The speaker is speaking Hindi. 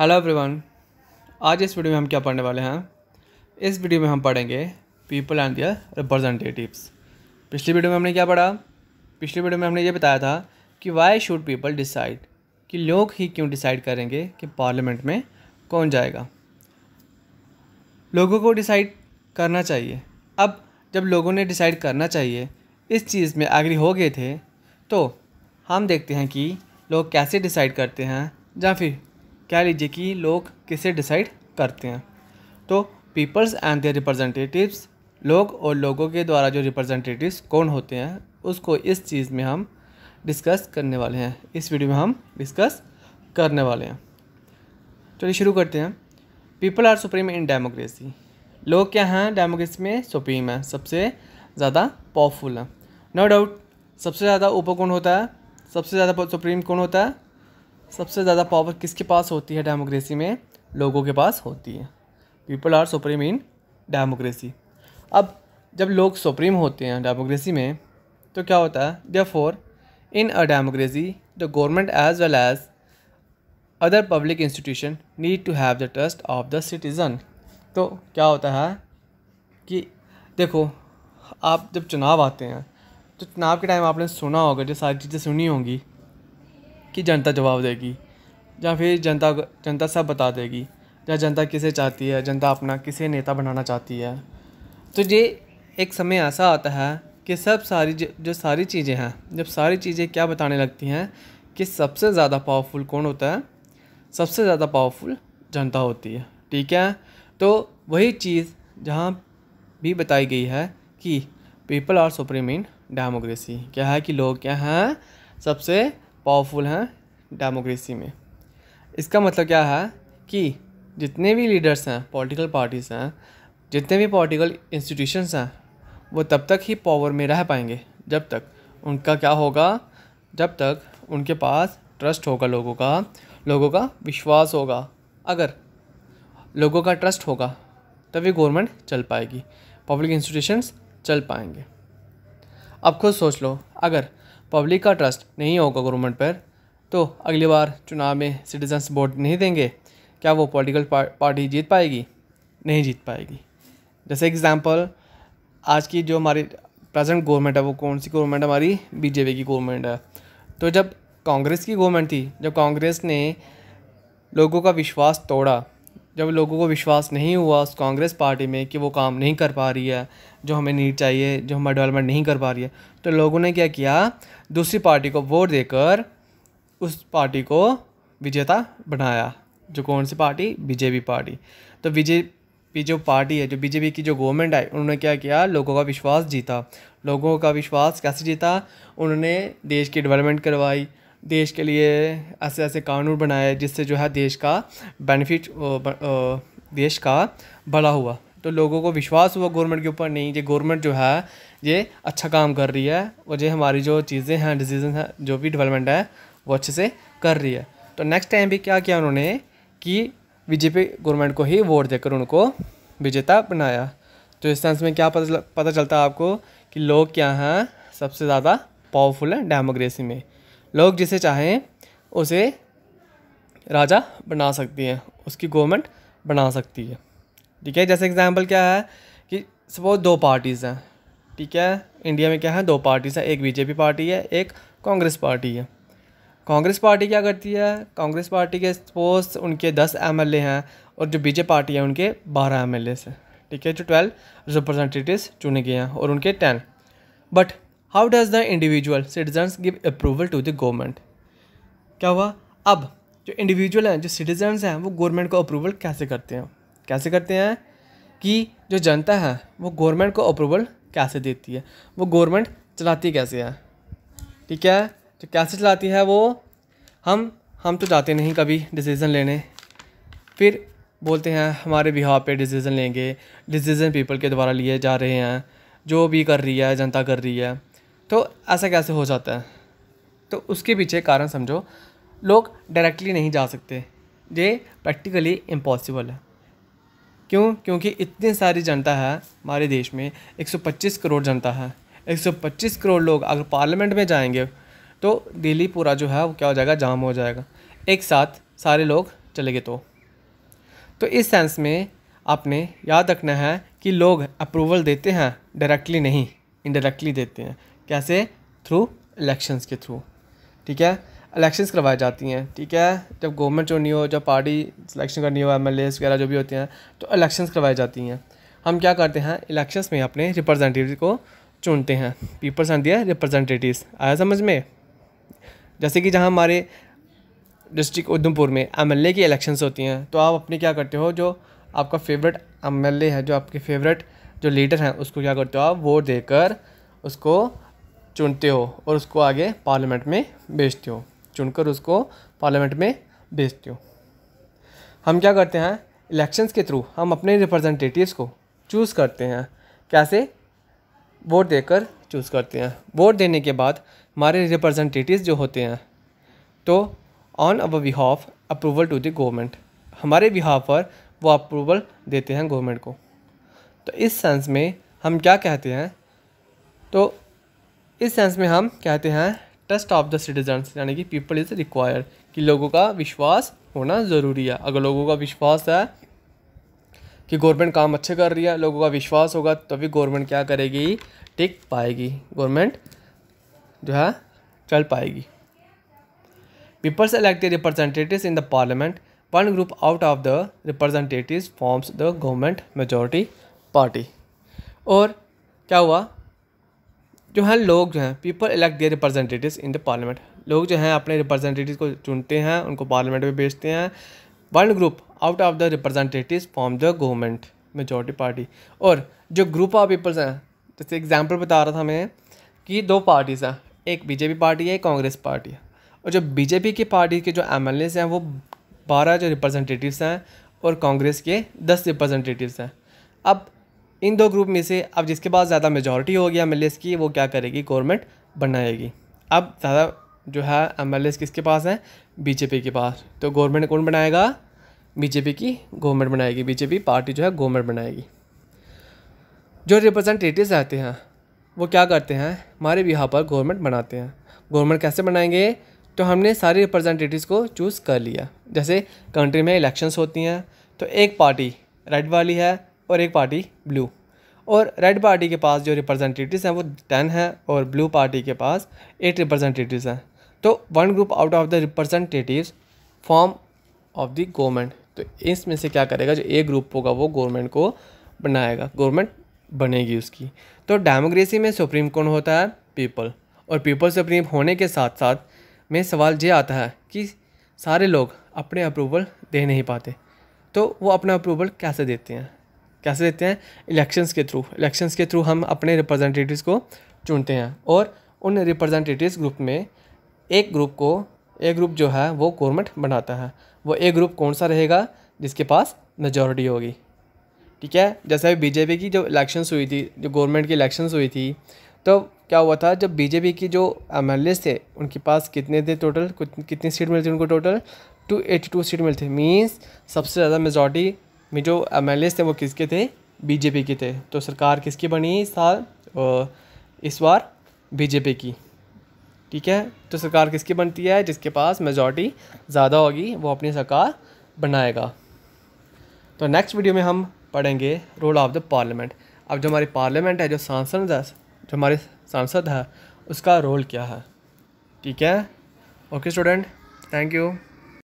हेलो एवरीवन आज इस वीडियो में हम क्या पढ़ने वाले हैं इस वीडियो में हम पढ़ेंगे पीपल एंड दियर रिप्रेजेंटेटिव्स पिछली वीडियो में हमने क्या पढ़ा पिछली वीडियो में हमने ये बताया था कि वाई शुड पीपल डिसाइड कि लोग ही क्यों डिसाइड करेंगे कि पार्लियामेंट में कौन जाएगा लोगों को डिसाइड करना चाहिए अब जब लोगों ने डिसाइड करना चाहिए इस चीज़ में एग्री हो गए थे तो हम देखते हैं कि लोग कैसे डिसाइड करते हैं या फिर क्या लीजिए कि लोग किसे डिसाइड करते हैं तो पीपल्स एंड देयर रिप्रेजेंटेटिव्स लोग और लोगों के द्वारा जो रिप्रेजेंटेटिव्स कौन होते हैं उसको इस चीज़ में हम डिस्कस करने वाले हैं इस वीडियो में हम डिस्कस करने वाले हैं चलिए शुरू करते हैं people are supreme in democracy लोग क्या हैं डेमोक्रेसी में सुप्रीम है सबसे ज़्यादा पावरफुल है नो डाउट सबसे ज़्यादा ऊपर कौन होता है सबसे ज़्यादा सुप्रीम कौन होता है सबसे ज़्यादा पावर किसके पास होती है डेमोक्रेसी में लोगों के पास होती है people are supreme in democracy अब जब लोग सुप्रीम होते हैं डेमोक्रेसी में तो क्या होता है therefore in a democracy the government as well as other public institution need to have the trust of the citizen तो क्या होता है कि देखो आप जब चुनाव आते हैं तो चुनाव के टाइम आपने सुना होगा जो सारी चीज़ें सुनी होंगी कि जनता जवाब देगी या फिर जनता जनता सब बता देगी या जनता किसे चाहती है जनता अपना किसे नेता बनाना चाहती है तो ये एक समय ऐसा आता है कि सब सारी जो सारी चीज़ें हैं जब सारी चीज़ें क्या बताने लगती हैं कि सबसे ज़्यादा पावरफुल कौन होता है सबसे ज़्यादा पावरफुल जनता होती है ठीक है तो वही चीज़ जहाँ भी बताई गई है कि people are supreme in democracy क्या है कि लोग क्या हैं सबसे पावरफुल हैं डेमोक्रेसी में इसका मतलब क्या है कि जितने भी लीडर्स हैं पॉलिटिकल पार्टीज़ हैं जितने भी पॉलिटिकल इंस्टीट्यूशंस हैं वो तब तक ही पावर में रह पाएंगे जब तक उनका क्या होगा जब तक उनके पास ट्रस्ट होगा लोगों का लोगों का विश्वास होगा अगर लोगों का ट्रस्ट होगा तभी गवर्नमेंट चल पाएगी पब्लिक इंस्टीट्यूशंस चल पाएंगे अब खुद सोच लो अगर पब्लिक का ट्रस्ट नहीं होगा गवर्नमेंट पर तो अगली बार चुनाव में सिटीजन्स वोट नहीं देंगे क्या वो पॉलिटिकल पार्टी जीत पाएगी नहीं जीत पाएगी जैसे एग्ज़ाम्पल आज की जो हमारी प्रेजेंट गवर्नमेंट है वो कौन सी गवर्नमेंट हमारी बीजेपी की गवर्नमेंट है तो जब कांग्रेस की गवर्नमेंट थी जब कांग्रेस ने लोगों का विश्वास तोड़ा जब लोगों को विश्वास नहीं हुआ उस कांग्रेस पार्टी में कि वो काम नहीं कर पा रही है जो हमें नीड चाहिए जो हमारा डेवलपमेंट नहीं कर पा रही है तो लोगों ने क्या किया दूसरी पार्टी को वोट देकर उस पार्टी को विजेता बनाया जो कौन सी पार्टी बीजेपी पार्टी तो बीजेपी जो पार्टी है जो बीजेपी की जो गवर्नमेंट आई उन्होंने क्या किया लोगों का विश्वास जीता लोगों का विश्वास कैसे जीता उन्होंने देश की डेवलपमेंट करवाई देश के लिए ऐसे ऐसे कानून बनाए जिससे जो है देश का बेनिफिट देश का बड़ा हुआ तो लोगों को विश्वास हुआ गवर्नमेंट के ऊपर नहीं ये गवर्नमेंट जो है ये अच्छा काम कर रही है और ये हमारी जो चीज़ें हैं डिसीजन हैं जो भी डेवलपमेंट है वो अच्छे से कर रही है तो नेक्स्ट टाइम भी क्या किया उन्होंने कि बीजेपी गवर्नमेंट को ही वोट देकर उनको विजेता बनाया तो इस सेंस में क्या पता पता चलता है आपको कि लोग क्या हैं सबसे ज़्यादा पावरफुल हैं डेमोक्रेसी में लोग जिसे चाहें उसे राजा बना सकती हैं उसकी गवर्नमेंट बना सकती है ठीक है जैसे एग्जांपल क्या है कि सपोज दो पार्टीज़ हैं ठीक है इंडिया में क्या है दो पार्टीज़ हैं एक बीजेपी पार्टी है एक कांग्रेस पार्टी है कांग्रेस पार्टी क्या करती है कांग्रेस पार्टी के सपोज उनके दस एम हैं और जो बीजेपी पार्टी है उनके बारह एम एल ठीक है जो ट्वेल्व रिप्रजेंटेटिव चुने गए हैं और उनके ten but how does the individual citizens give approval to the government क्या हुआ अब जो इंडिविजुअल हैं जो सिटीजन्स हैं वो गवर्नमेंट को अप्रूवल कैसे करते हैं कैसे करते हैं कि जो जनता है वो गवर्नमेंट को अप्रूवल कैसे देती है वो गवर्नमेंट चलाती कैसे है ठीक है तो कैसे चलाती है वो हम हम तो जाते नहीं कभी डिसीज़न लेने फिर बोलते हैं हमारे बिहार पे डिसीज़न लेंगे डिसीज़न पीपल के द्वारा लिए जा रहे हैं जो भी कर रही है जनता कर रही है तो ऐसा कैसे हो जाता है तो उसके पीछे कारण समझो लोग डायरेक्टली नहीं जा सकते ये प्रैक्टिकली इम्पॉसिबल है क्यों क्योंकि इतनी सारी जनता है हमारे देश में 125 करोड़ जनता है 125 करोड़ लोग अगर पार्लियामेंट में जाएंगे तो दिल्ली पूरा जो है वो क्या हो जाएगा जाम हो जाएगा एक साथ सारे लोग चले गए तो तो इस सेंस में आपने याद रखना है कि लोग अप्रूवल देते हैं डायरेक्टली नहीं इनडायरेक्टली देते हैं कैसे थ्रू इलेक्शंस के थ्रू ठीक है इलेक्शंस करवाई जाती हैं ठीक है जब गवर्नमेंट चुननी हो जब पार्टी सिलेक्शन करनी हो एम वगैरह जो भी होते हैं तो इलेक्शंस करवाई जाती हैं हम क्या करते हैं इलेक्शंस में अपने रिप्रेजेंटेटिव को चुनते हैं पीपल्स एंड दियर रिप्रेजेंटेटिव्स आया समझ में जैसे कि जहाँ हमारे डिस्ट्रिक्ट उधमपुर में एम की इलेक्शंस होती हैं तो आप अपने क्या करते हो जो आपका फेवरेट एम है जो आपके फेवरेट जो लीडर हैं उसको क्या करते हो आप वोट देकर उसको चुनते हो और उसको आगे पार्लियामेंट में बेचते हो चुनकर उसको पार्लियामेंट में बेचते हो हम क्या करते हैं इलेक्शंस के थ्रू हम अपने रिप्रेजेंटेटिव्स को चूज़ करते हैं कैसे वोट देकर चूज़ करते हैं वोट देने के बाद हमारे रिप्रेजेंटेटिव्स जो होते हैं तो on our behalf approval to the government हमारे बिहाफ पर वो अप्रूवल देते हैं गवर्नमेंट को तो इस सेंस में हम क्या कहते हैं तो इस सेंस में हम कहते हैं ट्रस्ट ऑफ द सिटीजन यानी कि पीपल इज़ रिक्वायर्ड कि लोगों का विश्वास होना ज़रूरी है अगर लोगों का विश्वास है कि गवर्नमेंट काम अच्छे कर रही है लोगों का विश्वास होगा तभी गवर्नमेंट क्या करेगी टिक पाएगी गवर्नमेंट जो है चल पाएगी peoples elected representative in the parliament one group out of the representative forms the government majority party और क्या हुआ जो हैं लोग जो हैं people elect their representative in the parliament लोग जो हैं अपने रिप्रेजेंटेटिव को चुनते हैं उनको पार्लियामेंट में भेजते हैं one group out of the representative form the government majority party और जो ग्रुप ऑफ पीपल्स हैं जैसे एग्जाम्पल बता रहा था मैं कि दो पार्टीज़ हैं एक बीजेपी पार्टी है एक कांग्रेस पार्टी है और जो बीजेपी की पार्टी के जो एम हैं वो बारह जो रिप्रेजेंटेटिव्स हैं और कांग्रेस के दस रिप्रेजेंटेटिव्स हैं अब इन दो ग्रुप में से अब जिसके पास ज़्यादा मेजॉरिटी होगी एम एल की वो क्या करेगी गवर्नमेंट बनाएगी अब ज़्यादा जो है एम एल किसके पास हैं बीजेपी के पास तो गवर्नमेंट कौन बनाएगा बीजेपी की गवर्नमेंट बनाएगी बीजेपी पार्टी जो है गवर्नमेंट बनाएगी जो रिप्रजेंटेटिव आते हैं वो क्या करते हैं हमारे भी यहाँ पर गवर्नमेंट बनाते हैं गवर्नमेंट कैसे बनाएंगे तो हमने सारे रिप्रेजेंटेटिव्स को चूज़ कर लिया जैसे कंट्री में इलेक्शंस होती हैं तो एक पार्टी रेड वाली है और एक पार्टी ब्लू और रेड पार्टी के पास जो रिप्रेजेंटेटिव्स हैं वो टेन हैं और ब्लू पार्टी के पास एट रिप्रेजेंटेटिव्स हैं तो one group out of the representatives form of the government तो इसमें से क्या करेगा जो ए ग्रुप होगा वो गवर्नमेंट को बनाएगा गवर्नमेंट बनेगी उसकी तो डेमोक्रेसी में सुप्रीम कौन होता है पीपल और पीपल सुप्रीम होने के साथ साथ में सवाल ये आता है कि सारे लोग अपने अप्रूवल दे नहीं पाते तो वो अपना अप्रूवल कैसे देते हैं कैसे देते हैं इलेक्शंस के थ्रू इलेक्शंस के थ्रू हम अपने रिप्रेजेंटेटिव्स को चुनते हैं और उन रिप्रेजेंटेटिव्स ग्रुप में एक ग्रुप को एक ग्रुप जो है वो गवर्नमेंट बनाता है वो एक ग्रुप कौन सा रहेगा जिसके पास मेजॉरिटी होगी ठीक है जैसे अभी बीजेपी की जो इलेक्शंस हुई थी जो गवर्नमेंट की इलेक्शंस हुई थी तो क्या हुआ था जब बीजेपी की जो एम थे उनके पास कितने थे टोटल कितनी सीट मिलती थी उनको total two eighty two seat मिलती थी मीन्स सबसे ज़्यादा मेजॉरिटी में जो एम थे वो किसके थे बीजेपी के थे तो सरकार किसकी बनी इस साल इस बार बीजेपी की ठीक है तो सरकार किसकी बनती है जिसके पास मेजॉरिटी ज़्यादा होगी वो अपनी सरकार बनाएगा तो नेक्स्ट वीडियो में हम पढ़ेंगे रोल ऑफ द पार्लियामेंट अब जो हमारी पार्लियामेंट है जो सांसद है जो हमारे सांसद है उसका रोल क्या है ठीक है ओके स्टूडेंट थैंक यू